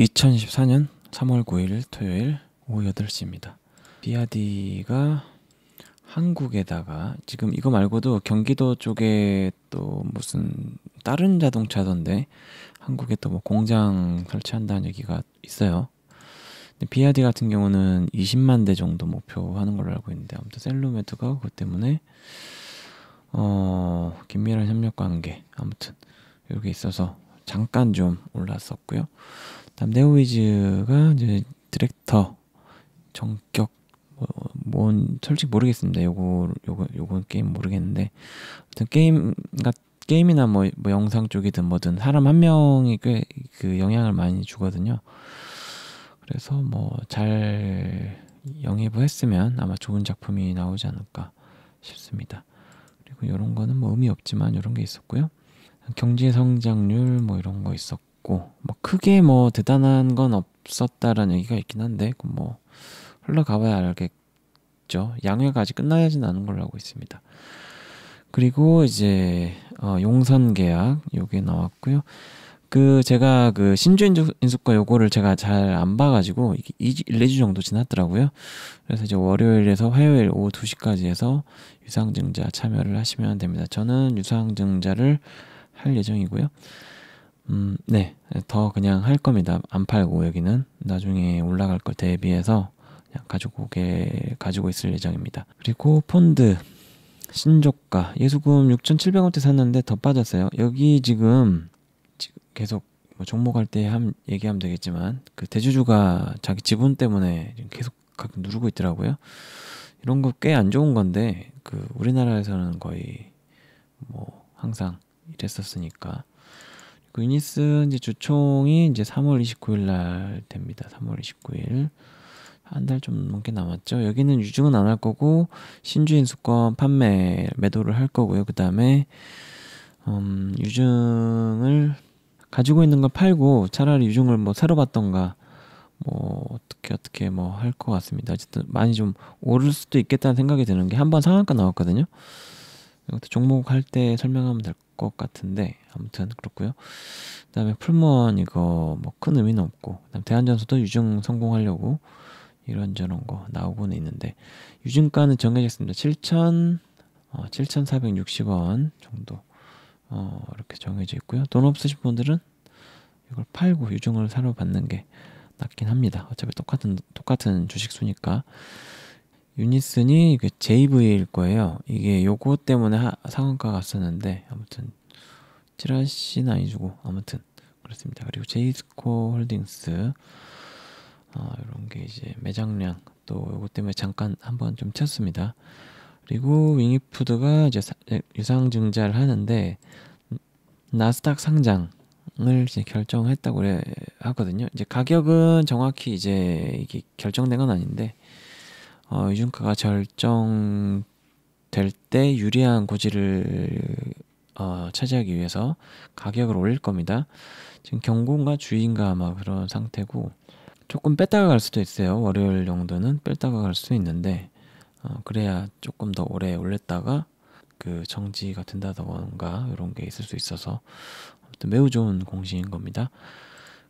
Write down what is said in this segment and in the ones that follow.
2014년 3월 9일 토요일 오후 8시입니다. 비아디가 한국에다가 지금 이거 말고도 경기도 쪽에 또 무슨 다른 자동차던데 한국에 또 뭐 공장 설치한다는 얘기가 있어요. 비아디 같은 경우는 20만 대 정도 목표하는 걸로 알고 있는데 아무튼 셀루메트가 그것 때문에 어 긴밀한 협력 관계 아무튼 여기 있어서 잠깐 좀 올랐었고요. 다음 네오위즈가 이제 디렉터 정격 뭐, 뭔 솔직히 모르겠습니다. 요거 요거 요건 게임 모르겠는데 어떤 게임 같 그러니까 게임이나 뭐, 뭐 영상 쪽이든 뭐든 사람 한 명이 꽤 그 영향을 많이 주거든요. 그래서 뭐 잘 영입을 했으면 아마 좋은 작품이 나오지 않을까 싶습니다. 그리고 이런 거는 뭐 의미 없지만 이런 게 있었고요. 경제 성장률 뭐 이런 거 있었고. 있고 뭐 크게 뭐 대단한 건 없었다라는 얘기가 있긴 한데 뭐 흘러가봐야 알겠죠. 양회가 아직 끝나야진 않은 걸로 알고 있습니다. 그리고 이제 어, 용선 계약 요게 나왔고요. 그 제가 그 신주 인수과 요거를 제가 잘 안 봐가지고 이게 1, 2주 정도 지났더라고요. 그래서 이제 월요일에서 화요일 오후 2시까지 해서 유상증자 참여를 하시면 됩니다. 저는 유상증자를 할 예정이고요. 음, 네. 더 그냥 할 겁니다. 안 팔고 여기는 나중에 올라갈 걸 대비해서 그냥 가지고 오게 가지고 있을 예정입니다. 그리고 폰드 신조가 예수금 6,700원대 샀는데 더 빠졌어요. 여기 지금, 계속 뭐 종목할 때 함, 얘기하면 되겠지만 그 대주주가 자기 지분 때문에 계속 누르고 있더라고요. 이런 거 꽤 안 좋은 건데 그 우리나라에서는 거의 뭐 항상 이랬었으니까 그 유니스 이제 주총이 이제 3월 29일 날 됩니다. 3월 29일. 한 달 좀 넘게 남았죠. 여기는 유증은 안 할 거고 신주인 수권 판매 매도를 할 거고요. 그 다음에 음, 유증을 가지고 있는 걸 팔고 차라리 유증을 뭐 새로 받던가 뭐 어떻게 어떻게 뭐 할 것 같습니다. 어쨌든 많이 좀 오를 수도 있겠다는 생각이 드는 게 한 번 상한가 나왔거든요. 이것도 종목 할 때 설명하면 될 것. 것 같은데 아무튼 그렇고요. 그다음에 풀무원 이거 뭐 큰 의미는 없고 그다음 에 대한전소도 유증 성공하려고 이런저런 거 나오고는 있는데 유증가는 정해졌습니다. 7천 어, 7,460원 정도 어, 이렇게 정해져 있고요. 돈 없으신 분들은 이걸 팔고 유증을 사러 받는 게 낫긴 합니다. 어차피 똑같은 똑같은 주식 수니까. 유니슨이 그 JV일 거예요. 이게 요거 때문에 하, 상한가 갔었는데 아무튼 찌라시는 아니주고 아무튼 그렇습니다. 그리고 제이스코 홀딩스 어, 이런 게 이제 매장량 또 요거 때문에 잠깐 한번 좀 쳤습니다. 그리고 윙이푸드가 이제 사, 예, 유상증자를 하는데 나스닥 상장을 이제 결정했다고 그래 하거든요. 이제 가격은 정확히 이제 이게 결정된 건 아닌데 어, 유준카가 결정될 때 유리한 고지를 어, 차지하기 위해서 가격을 올릴 겁니다. 지금 경고인가 주인가 아마 그런 상태고 조금 뺐다가 갈 수도 있어요. 월요일 정도는 뺐다가 갈 수 있는데 어, 그래야 조금 더 오래 올렸다가 그 정지가 된다던가 이런 게 있을 수 있어서 매우 좋은 공시인 겁니다.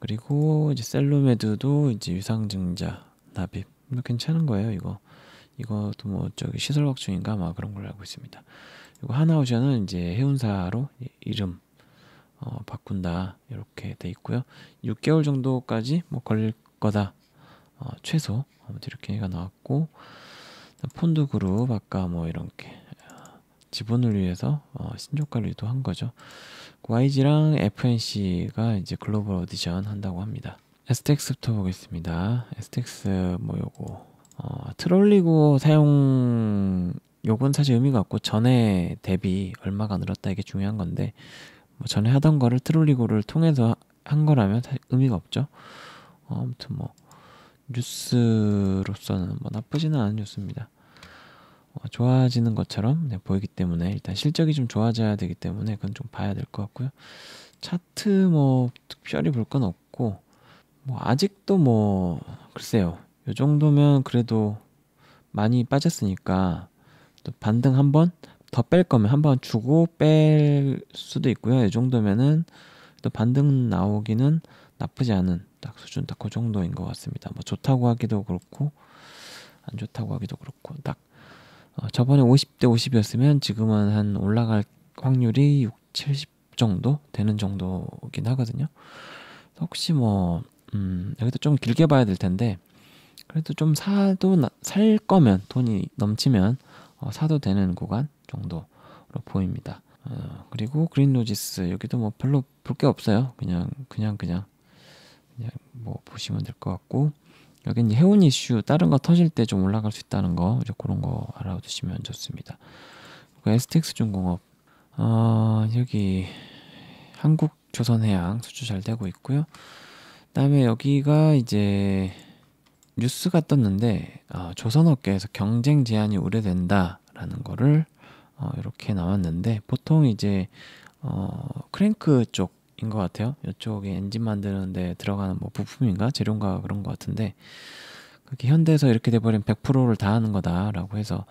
그리고 이제 셀로메드도 이제 유상증자 납입 뭐 괜찮은 거예요 이거 이것도 뭐 저기 시설 확충인가 막 그런 걸 알고 있습니다. 이거 하나우션은 이제 해운사로 이름 어, 바꾼다 이렇게 돼 있고요. 6개월 정도까지 뭐 걸릴 거다 어, 최소 아무튼 이렇게 가 나왔고 폰드 그룹 아까 뭐 이렇게 지분을 위해서 어, 신조가를 도한 거죠. YG랑 그 FNC가 이제 글로벌 오디션 한다고 합니다. STX부터 보겠습니다. STX 뭐 요거 어, 트롤리고 사용 요건 사실 의미가 없고 전에 대비 얼마가 늘었다 이게 중요한 건데 뭐 전에 하던 거를 트롤리고를 통해서 한 거라면 사실 의미가 없죠. 어, 아무튼 뭐 뉴스로서는 뭐 나쁘지는 않은 뉴스입니다. 어, 좋아지는 것처럼 네, 보이기 때문에 일단 실적이 좀 좋아져야 되기 때문에 그건 좀 봐야 될 것 같고요. 차트 뭐 특별히 볼 건 없고 뭐 아직도 뭐 글쎄요. 요 정도면 그래도 많이 빠졌으니까 또 반등 한번 더 뺄 거면 한 번 주고 뺄 수도 있고요. 이 정도면은 또 반등 나오기는 나쁘지 않은 딱 수준 딱 그 정도인 것 같습니다. 뭐 좋다고 하기도 그렇고 안 좋다고 하기도 그렇고 딱어 저번에 50대 50이었으면 지금은 한 올라갈 확률이 6, 70 정도 되는 정도긴 하거든요. 혹시 뭐 음, 여기도 좀 길게 봐야 될 텐데 그래도 좀 사도 나, 살 거면 돈이 넘치면 어, 사도 되는 구간 정도로 보입니다. 어, 그리고 그린로지스 여기도 뭐 별로 볼 게 없어요. 그냥 그냥 그냥 그냥 뭐 보시면 될 것 같고 여기 이제 해운 이슈 다른 거 터질 때 좀 올라갈 수 있다는 거 이제 그런 거 알아두시면 좋습니다. 그리고 스 t x 중공업 어, 여기 한국 조선해양 수주 잘 되고 있고요. 다음에 여기가 이제 뉴스가 떴는데 어, 조선업계에서 경쟁 제한이 우려된다라는 거를 어, 이렇게 나왔는데 보통 이제 어, 크랭크 쪽인 것 같아요. 이쪽에 엔진 만드는데 들어가는 뭐 부품인가 재료인가 그런 것 같은데 그게 현대에서 이렇게 돼버린 100%를 다 하는 거다라고 해서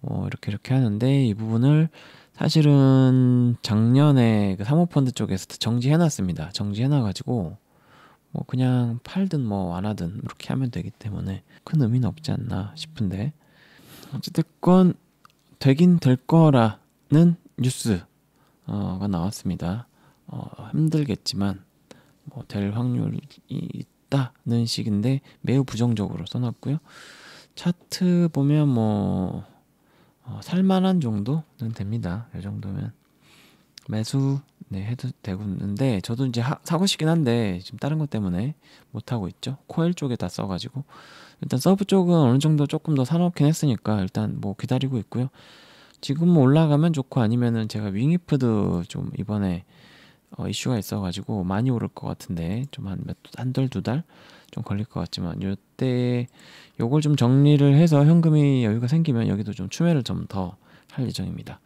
뭐 이렇게 이렇게 하는데 이 부분을 사실은 작년에 그 사모펀드 쪽에서 정지해놨습니다. 정지해놔가지고 뭐 그냥 팔든 뭐 안 하든 이렇게 하면 되기 때문에 큰 의미는 없지 않나 싶은데 어쨌든건 되긴 될 거라는 뉴스가 어, 나왔습니다. 어, 힘들겠지만 뭐 될 확률이 있다는 식인데 매우 부정적으로 써놨고요. 차트 보면 뭐 어, 살만한 정도는 됩니다. 이 정도면 매수 네 해도 되는데 고있 저도 이제 하, 사고 싶긴 한데 지금 다른 것 때문에 못 하고 있죠. 코일 쪽에 다 써가지고 일단 서브 쪽은 어느 정도 조금 더 사놓긴 했으니까 일단 뭐 기다리고 있고요. 지금 뭐 올라가면 좋고 아니면은 제가 윙이프드 좀 이번에 어, 이슈가 있어가지고 많이 오를 것 같은데 좀 한 몇한달 두 달 좀 걸릴 것 같지만 요때 요걸 좀 정리를 해서 현금이 여유가 생기면 여기도 좀 추매를 좀 더 할 예정입니다.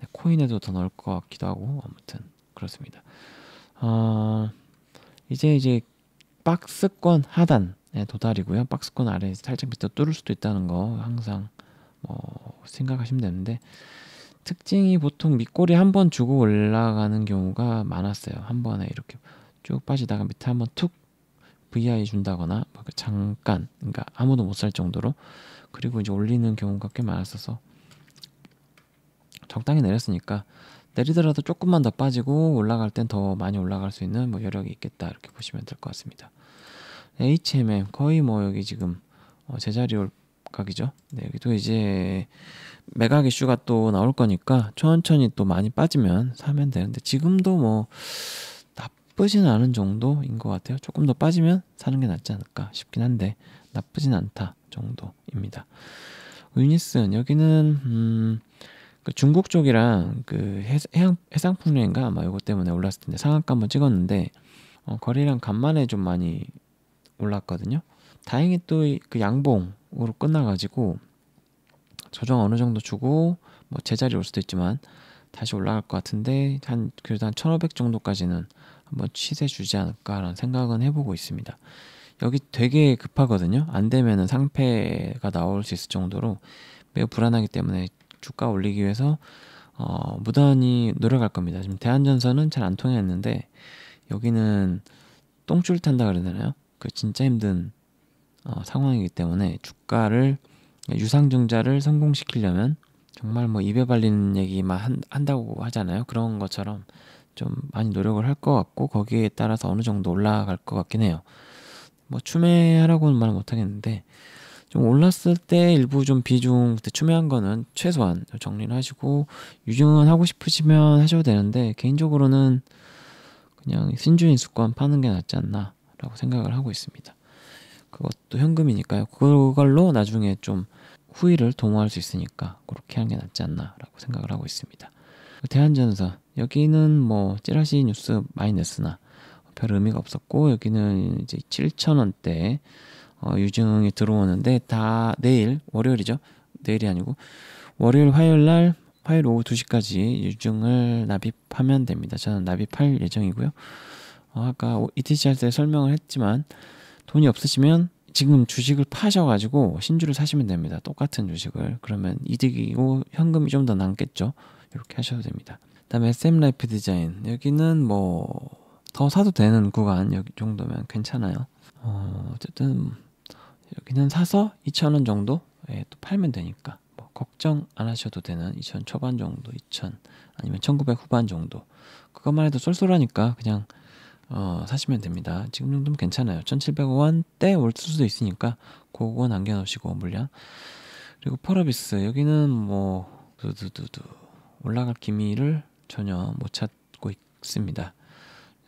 네, 코인에도 더 넣을 것 같기도 하고 아무튼 그렇습니다. 어, 이제 이제 박스권 하단에 도달이고요. 박스권 아래에서 살짝 밑에 뚫을 수도 있다는 거 항상 뭐 생각하시면 되는데 특징이 보통 밑꼬리 한 번 주고 올라가는 경우가 많았어요. 한 번에 이렇게 쭉 빠지다가 밑에 한 번 툭 VI 준다거나 뭐 그 잠깐 그러니까 아무도 못 살 정도로 그리고 이제 올리는 경우가 꽤 많았어서 적당히 내렸으니까 내리더라도 조금만 더 빠지고 올라갈 땐 더 많이 올라갈 수 있는 뭐 여력이 있겠다 이렇게 보시면 될 것 같습니다. HMM 거의 뭐 여기 지금 어 제자리 올 각이죠. 네, 여기도 이제 매각 이슈가 또 나올 거니까 천천히 또 많이 빠지면 사면 되는데 지금도 뭐 나쁘진 않은 정도인 것 같아요. 조금 더 빠지면 사는 게 낫지 않을까 싶긴 한데 나쁘진 않다 정도입니다. 유니슨 여기는 음그 중국 쪽이랑 그 해상, 해상풍류인가 아마 이것 때문에 올랐을 텐데 상한가 한번 찍었는데 어, 거리랑 간만에 좀 많이 올랐거든요. 다행히 또 그 양봉으로 끝나가지고 조정 어느 정도 주고 뭐 제자리 올 수도 있지만 다시 올라갈 것 같은데 한 그래도 한 1,500 정도까지는 한번 취세 주지 않을까라는 생각은 해보고 있습니다. 여기 되게 급하거든요. 안 되면은 상패가 나올 수 있을 정도로 매우 불안하기 때문에 주가 올리기 위해서 어, 무단히 노력할 겁니다. 지금 대한전선은 잘 안 통했는데 여기는 똥줄 탄다 그래야 되요그 진짜 힘든 어, 상황이기 때문에 주가를 유상증자를 성공시키려면 정말 뭐 입에 발리는 얘기만 한, 한다고 하잖아요. 그런 것처럼 좀 많이 노력을 할 것 같고 거기에 따라서 어느 정도 올라갈 것 같긴 해요. 뭐 추매하라고는 말 못하겠는데 좀 올랐을 때 일부 좀 비중 그때 추매한 거는 최소한 정리를 하시고 유증은 하고 싶으시면 하셔도 되는데 개인적으로는 그냥 신주인 수권 파는 게 낫지 않나라고 생각을 하고 있습니다. 그것도 현금이니까요. 그걸로 나중에 좀 후일을 도모할 수 있으니까 그렇게 하는 게 낫지 않나라고 생각을 하고 있습니다. 대한전사 여기는 뭐 찌라시 뉴스 마이너스나 별 의미가 없었고 여기는 이제 7 0원대 어, 유증이 들어오는데 다 내일 월요일이죠. 내일이 아니고 월요일 화요일 날 화요일 오후 2시까지 유증을 납입하면 됩니다. 저는 납입할 예정이고요. 어, 아까 ETC 할때 설명을 했지만 돈이 없으시면 지금 주식을 파셔가지고 신주를 사시면 됩니다. 똑같은 주식을 그러면 이득이고 현금이 좀 더 남겠죠. 이렇게 하셔도 됩니다. 그다음에 SM 라이프 디자인 여기는 뭐 더 사도 되는 구간 여기 정도면 괜찮아요. 어, 어쨌든 여기는 사서 2,000원 정도 예, 또 팔면 되니까 뭐 걱정 안 하셔도 되는 2,000 초반 정도, 2,000 아니면 1,900 후반 정도 그것만 해도 쏠쏠하니까 그냥 어, 사시면 됩니다. 지금 정도면 괜찮아요. 1,700원대 올 수도 있으니까 그거 남겨놓으시고 물량 그리고 펄어비스 여기는 뭐 두두두두 올라갈 기미를 전혀 못 찾고 있습니다.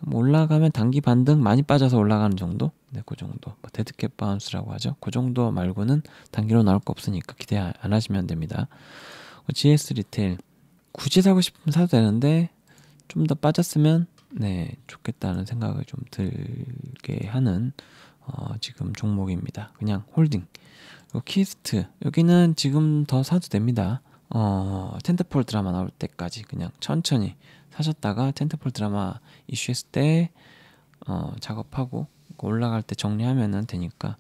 뭐 올라가면 단기 반등 많이 빠져서 올라가는 정도? 네, 그 정도. 뭐 데드캣 바운스라고 하죠. 그 정도 말고는 단기로 나올 거 없으니까 기대 안 하시면 됩니다. GS 그 리테일 굳이 사고 싶으면 사도 되는데 좀 더 빠졌으면 네 좋겠다는 생각을 좀 들게 하는 어, 지금 종목입니다. 그냥 홀딩. 키스트 여기는 지금 더 사도 됩니다. 어, 텐트폴 드라마 나올 때까지 그냥 천천히 사셨다가 텐트폴 드라마 이슈했을 때 어, 작업하고 올라갈 때 정리하면 되니까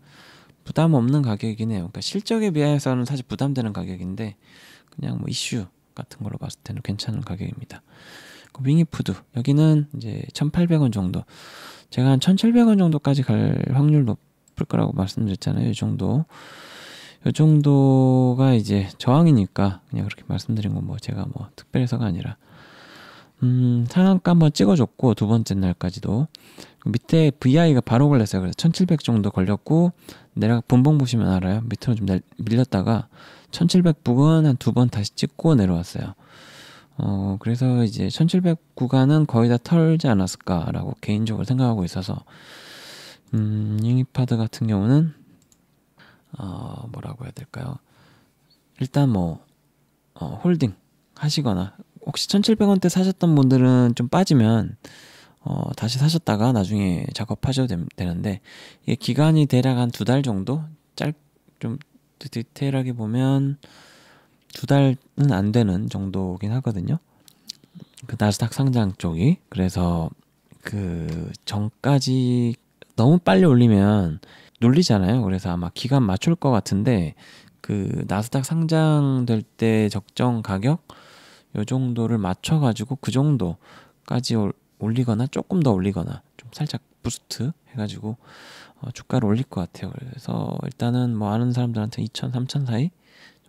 부담 없는 가격이긴 해요. 그러니까 실적에 비해서는 사실 부담되는 가격인데 그냥 뭐 이슈 같은 걸로 봤을 때는 괜찮은 가격입니다. 그 윙이푸드 여기는 이제 1,800원 정도. 제가 한 1,700원 정도까지 갈 확률 높을 거라고 말씀드렸잖아요. 이 정도. 이 정도가 이제 저항이니까 그냥 그렇게 말씀드린 건 뭐 제가 뭐 특별해서가 아니라 음, 상한가 한번 찍어줬고 두 번째 날까지도 밑에 VI가 바로 걸렸어요. 그래서 1700 정도 걸렸고 내가 본봉 보시면 알아요. 밑으로 좀 날, 밀렸다가 1700 부근 한두 번 다시 찍고 내려왔어요. 어, 그래서 이제 1700 구간은 거의 다 털지 않았을까라고 개인적으로 생각하고 있어서 음, 잉이파드 같은 경우는 어, 뭐라고 해야 될까요? 일단 뭐 어, 홀딩 하시거나 혹시 1700원대 사셨던 분들은 좀 빠지면 어, 다시 사셨다가 나중에 작업하셔도 되, 는데 이게 기간이 대략 한 두 달 정도 짧 좀 디테일하게 보면 두 달은 안 되는 정도긴 하거든요. 그 나스닥 상장 쪽이 그래서 그 전까지 너무 빨리 올리면 놀리잖아요. 그래서 아마 기간 맞출 것 같은데 그 나스닥 상장될 때 적정 가격 요 정도를 맞춰가지고 그 정도까지 올리거나 조금 더 올리거나 좀 살짝 부스트 해가지고 어, 주가를 올릴 것 같아요. 그래서 일단은 뭐 아는 사람들한테 2 0 0 0 3천 0 0 사이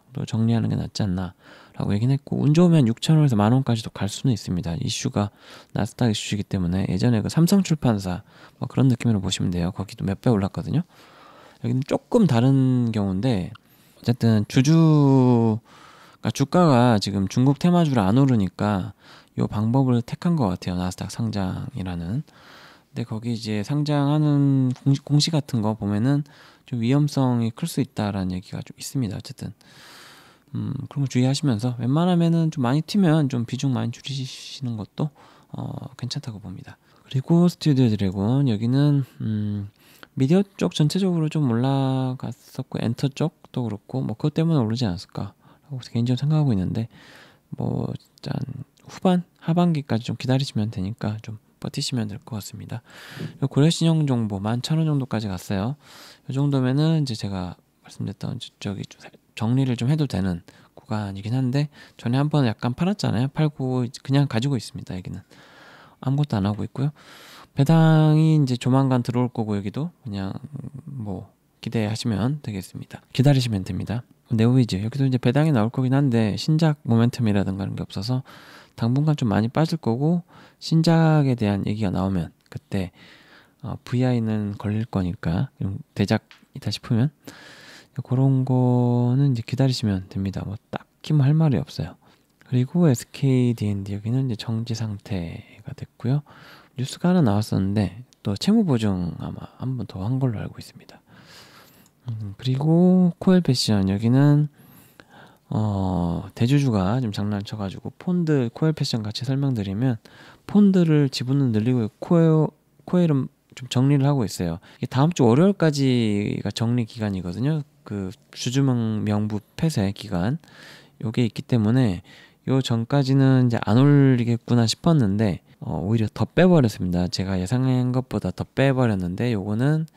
정도 정리하는 게 낫지 않나라고 얘기는 했고 운 좋으면 6 0 0 0 원에서 만 원까지도 갈 수는 있습니다. 이슈가 나스닥 이슈이기 때문에 예전에 그 삼성 출판사 뭐 그런 느낌으로 보시면 돼요. 거기도 몇 배 올랐거든요. 여기는 조금 다른 경우인데 어쨌든 주주 그러니까 주가가 지금 중국 테마주를 안 오르니까 요 방법을 택한 것 같아요. 나스닥 상장이라는. 근데 거기 이제 상장하는 공시, 공시 같은 거 보면은 좀 위험성이 클 수 있다라는 얘기가 좀 있습니다. 어쨌든 음, 그런 거 주의하시면서 웬만하면은 좀 많이 튀면 좀 비중 많이 줄이시는 것도 어, 괜찮다고 봅니다. 그리고 스튜디오 드래곤 여기는 음, 미디어 쪽 전체적으로 좀 올라갔었고 엔터 쪽도 그렇고 뭐 그것 때문에 오르지 않았을까 하고 개인적으로 생각하고 있는데 뭐 일단 후반 하반기까지 좀 기다리시면 되니까 좀 버티시면 될 것 같습니다. 고려신용 정보 만 천 원 정도까지 갔어요. 이 정도면은 이제 제가 말씀드렸던 저기 좀 정리를 좀 해도 되는 구간이긴 한데 전에 한 번 약간 팔았잖아요. 팔고 그냥 가지고 있습니다. 여기는 아무것도 안 하고 있고요. 배당이 이제 조만간 들어올 거고 여기도 그냥 뭐 기대하시면 되겠습니다. 기다리시면 됩니다. 네오이즈 여기도 이제 배당이 나올 거긴 한데 신작 모멘텀이라든가 그런 게 없어서 당분간 좀 많이 빠질 거고 신작에 대한 얘기가 나오면 그때 어, VI는 걸릴 거니까 대작이다 싶으면 그런 거는 이제 기다리시면 됩니다. 뭐 딱히 뭐할 말이 없어요. 그리고 SK D&D 여기는 이제 정지 상태가 됐고요. 뉴스가 하나 나왔었는데 또 채무 보증 아마 한 번 더 한 걸로 알고 있습니다. 음, 그리고 코엘패션 여기는 어, 대주주가 좀 장난쳐가지고 폰드 코엘 패션 같이 설명드리면 폰드를 지분을 늘리고 코엘 코엘은 좀 정리를 하고 있어요. 다음 주 월요일까지가 정리 기간이거든요. 그 주주명 명부 폐쇄 기간 요게 있기 때문에 요 전까지는 이제 안 올리겠구나 싶었는데 어, 오히려 더 빼버렸습니다. 제가 예상한 것보다 더 빼버렸는데 요거는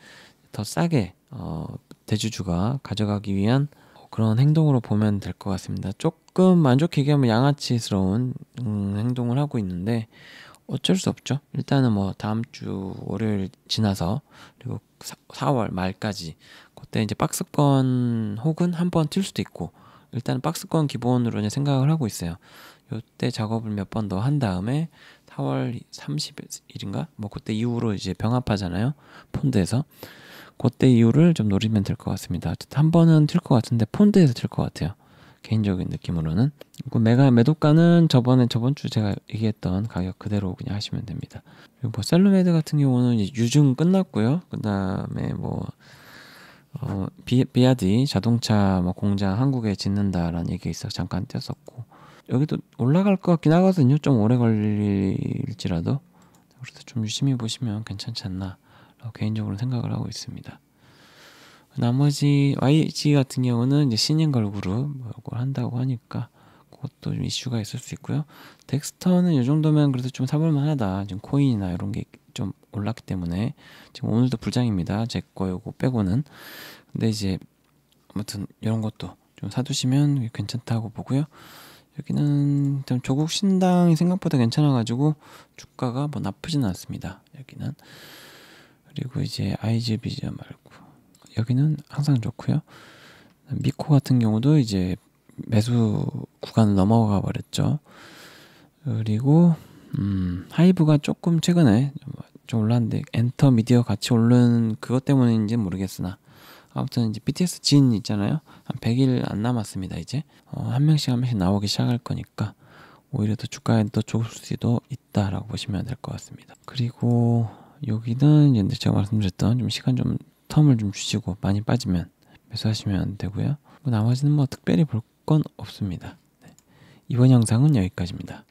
더 싸게 어, 대주주가 가져가기 위한 그런 행동으로 보면 될 것 같습니다. 조금 만족 좋게 하면 양아치스러운 음, 행동을 하고 있는데 어쩔 수 없죠. 일단은 뭐 다음 주 월요일 지나서 그리고 4, 월 말까지 그때 이제 박스권 혹은 한번튈 수도 있고 일단 박스권 기본으로 생각을 하고 있어요. 요때 작업을 몇 번 더 한 다음에 4월 30일인가? 뭐 그때 이후로 이제 병합하잖아요. 폰드에서. 그때 이유를 좀 노리면 될 것 같습니다. 한 번은 튈것 같은데 폰드에서 튈것 같아요. 개인적인 느낌으로는 그 매가 매도가는 저번에 저번 주 제가 얘기했던 가격 그대로 그냥 하시면 됩니다. 그리고 뭐 셀로메드 같은 경우는 유증 끝났고요. 그다음에 뭐 어, 비, 비아디 자동차 뭐 공장 한국에 짓는다라는 얘기 있어 잠깐 떼었고 여기도 올라갈 것 같긴 하거든요. 좀 오래 걸릴지라도 그래서 좀 유심히 보시면 괜찮지 않나 어, 개인적으로 생각을 하고 있습니다. 나머지 YG 같은 경우는 이제 신인 걸그룹을 뭐 한다고 하니까 그것도 좀 이슈가 있을 수 있고요. 덱스터는 이 정도면 그래도 좀 사볼만하다. 지금 코인이나 이런 게 좀 올랐기 때문에 지금 오늘도 불장입니다. 제 거 요거 빼고는 근데 이제 아무튼 이런 것도 좀 사두시면 괜찮다고 보고요. 여기는 조국 신당이 생각보다 괜찮아가지고 주가가 뭐 나쁘진 않습니다. 여기는 그리고 이제 아이즈비전 말고 여기는 항상 좋고요. 미코 같은 경우도 이제 매수 구간을 넘어가 버렸죠. 그리고 음, 하이브가 조금 최근에 좀 올랐는데 엔터 미디어 같이 오른 그것 때문인지 모르겠으나 아무튼 이제 BTS 진 있잖아요. 한 100일 안 남았습니다. 이제 어, 한 명씩 한 명씩 나오기 시작할 거니까 오히려 더 주가에 더 좋을 수도 있다라고 보시면 될 것 같습니다. 그리고 여기는 이제 제가 말씀드렸던 좀 시간 좀 텀을 좀 주시고 많이 빠지면 매수하시면 되고요. 뭐 나머지는 뭐 특별히 볼 건 없습니다. 네. 이번 영상은 여기까지입니다.